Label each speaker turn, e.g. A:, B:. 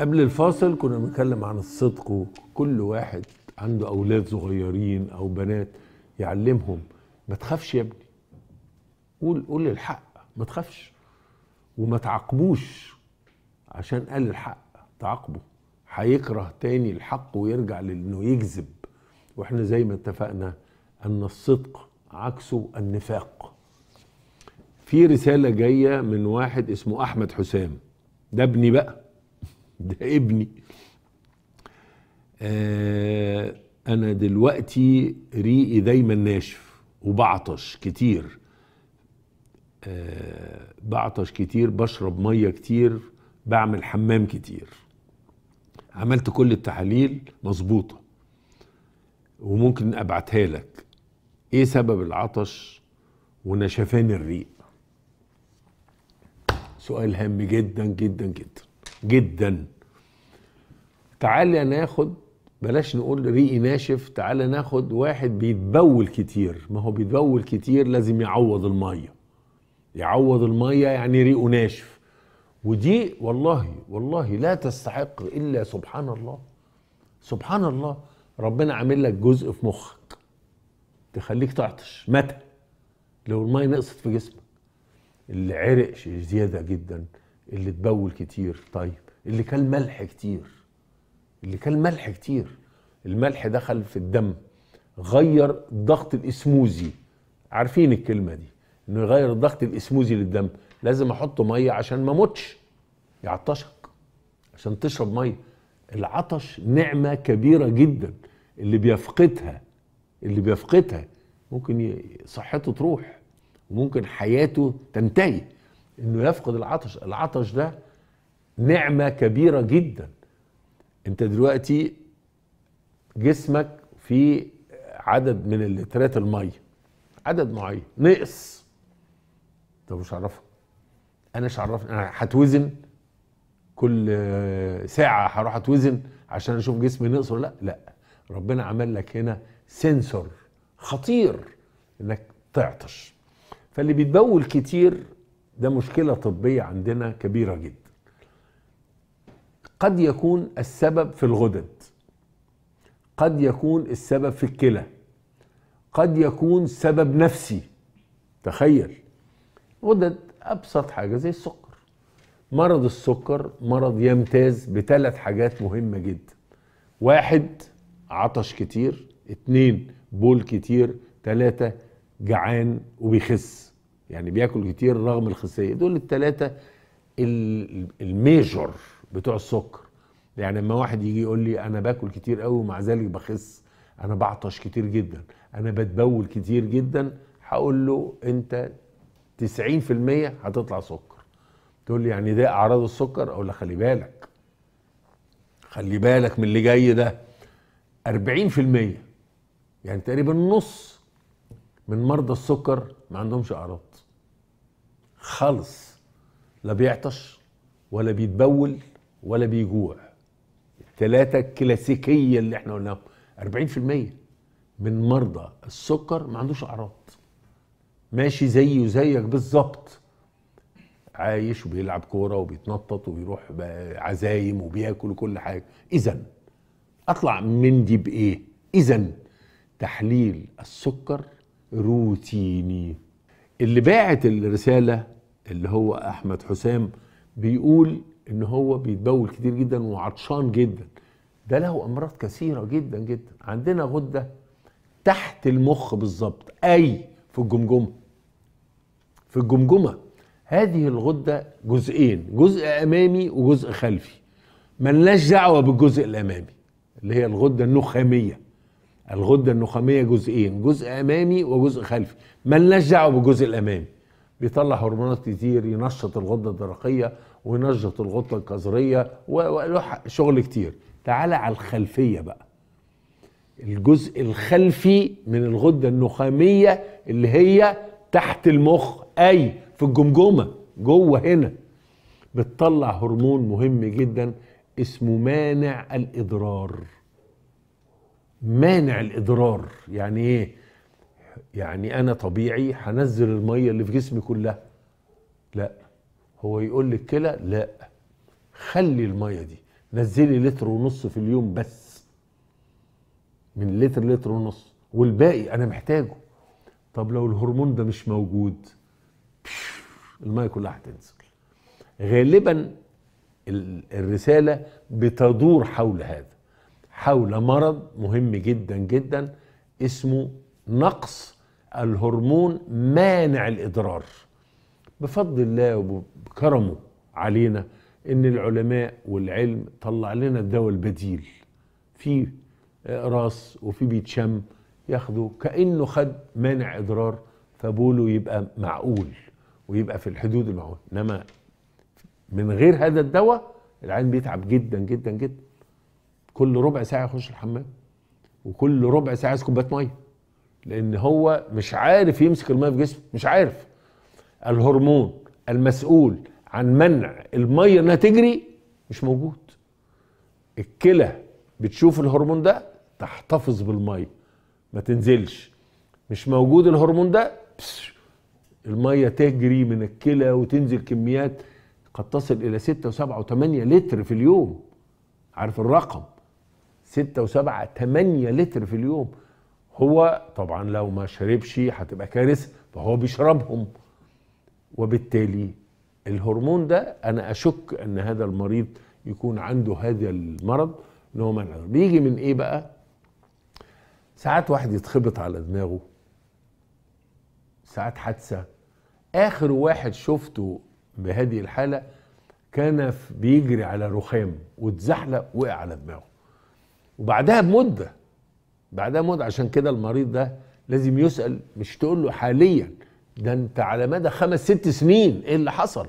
A: قبل الفاصل كنا بنتكلم عن الصدق وكل واحد عنده اولاد صغيرين او بنات يعلمهم ما تخافش يا ابني قول قول الحق ما تخافش وما تعاقبوش عشان قال الحق تعاقبه هيكره تاني الحق ويرجع لانه يكذب واحنا زي ما اتفقنا ان الصدق عكسه النفاق في رساله جايه من واحد اسمه احمد حسام ده ابني بقى ده ابني آه انا دلوقتي ريقي دايما ناشف وبعطش كتير آه بعطش كتير بشرب ميه كتير بعمل حمام كتير عملت كل التحاليل مظبوطه وممكن ابعتها لك ايه سبب العطش ونشفان الريق سؤال هام جدا جدا جدا جدا تعالى ناخد بلاش نقول ريقي ناشف تعالى ناخد واحد بيتبول كتير ما هو بيتبول كتير لازم يعوض الميه يعوض الميه يعني ريقه ناشف ودي والله والله لا تستحق الا سبحان الله سبحان الله ربنا عامل لك جزء في مخك تخليك تعطش متى لو الميه نقصت في جسمك اللي عرق زياده جدا اللي اتبول كتير طيب اللي كان ملح كتير اللي كان ملح كتير الملح دخل في الدم غير ضغط الاسموزي عارفين الكلمه دي انه يغير الضغط الاسموزي للدم لازم احط ميه عشان ما اموتش يعطشك عشان تشرب ميه العطش نعمه كبيره جدا اللي بيفقدها اللي بيفقدها ممكن صحته تروح وممكن حياته تنتهي انه يفقد العطش العطش ده نعمه كبيره جدا انت دلوقتي جسمك في عدد من اللترات الميه عدد معين نقص انت مش عرفه انا مش عرفني انا هتوزن كل ساعه هروح اتوزن عشان اشوف جسمي نقص ولا لا لا ربنا عمل لك هنا سنسور خطير انك تعطش فاللي بيتبول كتير ده مشكله طبيه عندنا كبيره جدا قد يكون السبب في الغدد قد يكون السبب في الكلى قد يكون سبب نفسي تخيل غدد ابسط حاجه زي السكر مرض السكر مرض يمتاز بثلاث حاجات مهمه جدا واحد عطش كتير اتنين بول كتير تلاتة جعان وبيخس يعني بياكل كتير رغم الخسية دول التلاتة الميجر بتوع السكر يعني لما واحد يجي يقول لي انا باكل كتير قوي ومع ذلك بخس انا بعطش كتير جدا انا بتبول كتير جدا هقول له انت 90% هتطلع سكر تقول لي يعني ده اعراض السكر اقول لك خلي بالك خلي بالك من اللي جاي ده 40% يعني تقريبا نص من مرضى السكر ما عندهمش اعراض خالص لا بيعطش ولا بيتبول ولا بيجوع الثلاثة الكلاسيكية اللي احنا قلناهم 40% من مرضى السكر ما عندوش أعراض ماشي زيي وزيك بالظبط عايش وبيلعب كورة وبيتنطط وبيروح عزايم وبياكل وكل حاجة إذا أطلع من دي بإيه؟ إذا تحليل السكر روتيني اللي باعت الرسالة اللي هو أحمد حسام بيقول ان هو بيتبول كتير جدا وعطشان جدا ده له امراض كثيره جدا جدا عندنا غده تحت المخ بالظبط اي في الجمجمه في الجمجمه هذه الغده جزئين جزء امامي وجزء خلفي ملناش دعوه بالجزء الامامي اللي هي الغده النخاميه الغده النخاميه جزئين جزء امامي وجزء خلفي ملناش دعوه بالجزء الامامي بيطلع هرمونات كتير ينشط الغده الدرقيه ونشط الغطه الكظريه وله شغل كتير تعالى على الخلفيه بقى الجزء الخلفي من الغده النخاميه اللي هي تحت المخ اي في الجمجمه جوه هنا بتطلع هرمون مهم جدا اسمه مانع الاضرار مانع الاضرار يعني ايه يعني انا طبيعي هنزل الميه اللي في جسمي كلها لا هو يقول للكلى لا خلي الميه دي نزلي لتر ونص في اليوم بس من لتر لتر ونص والباقي انا محتاجه طب لو الهرمون ده مش موجود الميه كلها هتنزل غالبا الرساله بتدور حول هذا حول مرض مهم جدا جدا اسمه نقص الهرمون مانع الاضرار بفضل الله وبكرمه علينا ان العلماء والعلم طلع لنا الدواء البديل في راس وفي بيت شم ياخده كانه خد مانع اضرار فبوله يبقى معقول ويبقى في الحدود المعقول انما من غير هذا الدواء العين بيتعب جدا جدا جدا كل ربع ساعه يخش الحمام وكل ربع ساعه يسكب بات ميه لان هو مش عارف يمسك الميه في جسمه مش عارف الهرمون المسؤول عن منع الميه انها تجري مش موجود الكلى بتشوف الهرمون ده تحتفظ بالميه ما تنزلش مش موجود الهرمون ده الميه تجري من الكلى وتنزل كميات قد تصل الى 6 و7 و8 لتر في اليوم عارف الرقم 6 و7 8 لتر في اليوم هو طبعا لو ما شربش هتبقى كارثه فهو بيشربهم وبالتالي الهرمون ده انا اشك ان هذا المريض يكون عنده هذا المرض ان هو بيجي من ايه بقى ساعات واحد يتخبط على دماغه ساعات حادثه اخر واحد شفته بهذه الحاله كان بيجري على رخام واتزحلق وقع على دماغه وبعدها بمده بعدها مده عشان كده المريض ده لازم يسال مش تقول له حاليا ده انت على مدى خمس ست سنين ايه اللي حصل